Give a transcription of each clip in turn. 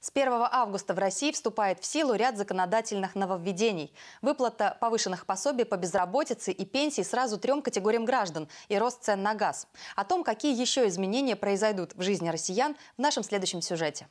С 1 августа в России вступает в силу ряд законодательных нововведений. Выплата повышенных пособий по безработице и пенсии сразу трем категориям граждан и рост цен на газ. О том, какие еще изменения произойдут в жизни россиян, в нашем следующем сюжете.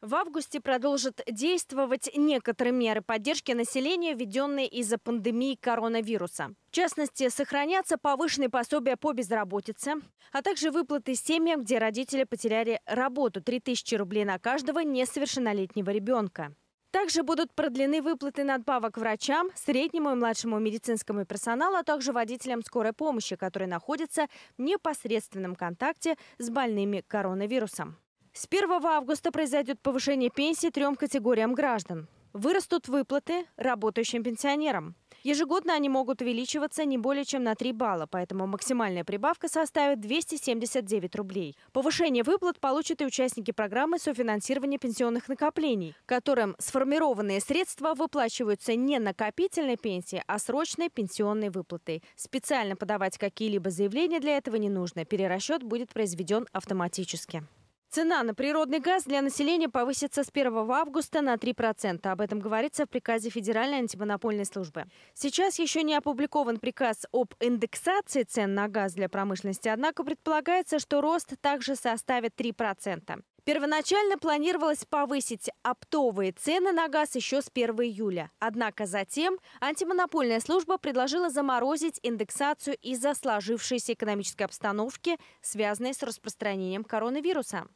В августе продолжат действовать некоторые меры поддержки населения, введенные из-за пандемии коронавируса. В частности, сохранятся повышенные пособия по безработице, а также выплаты семьям, где родители потеряли работу – 3000 рублей на каждого несовершеннолетнего ребенка. Также будут продлены выплаты надбавок врачам, среднему и младшему медицинскому персоналу, а также водителям скорой помощи, которые находятся в непосредственном контакте с больными коронавирусом. С 1 августа произойдет повышение пенсии трем категориям граждан. Вырастут выплаты работающим пенсионерам. Ежегодно они могут увеличиваться не более чем на 3 балла, поэтому максимальная прибавка составит 279 рублей. Повышение выплат получат и участники программы софинансирования пенсионных накоплений, которым сформированные средства выплачиваются не накопительной пенсии, а срочной пенсионной выплатой. Специально подавать какие-либо заявления для этого не нужно. Перерасчет будет произведен автоматически. Цена на природный газ для населения повысится с 1 августа на 3%. Об этом говорится в приказе Федеральной антимонопольной службы. Сейчас еще не опубликован приказ об индексации цен на газ для промышленности, однако предполагается, что рост также составит 3%. Первоначально планировалось повысить оптовые цены на газ еще с 1 июля. Однако затем антимонопольная служба предложила заморозить индексацию из-за сложившейся экономической обстановки, связанной с распространением коронавируса.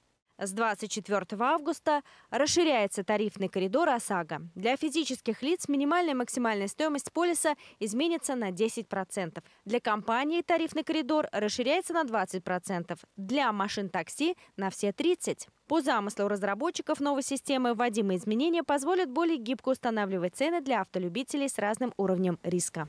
С 24 августа расширяется тарифный коридор ОСАГО. Для физических лиц минимальная и максимальная стоимость полиса изменится на 10%. Для компании тарифный коридор расширяется на 20%. Для машин такси на все 30%. По замыслу разработчиков новой системы вводимые изменения позволят более гибко устанавливать цены для автолюбителей с разным уровнем риска.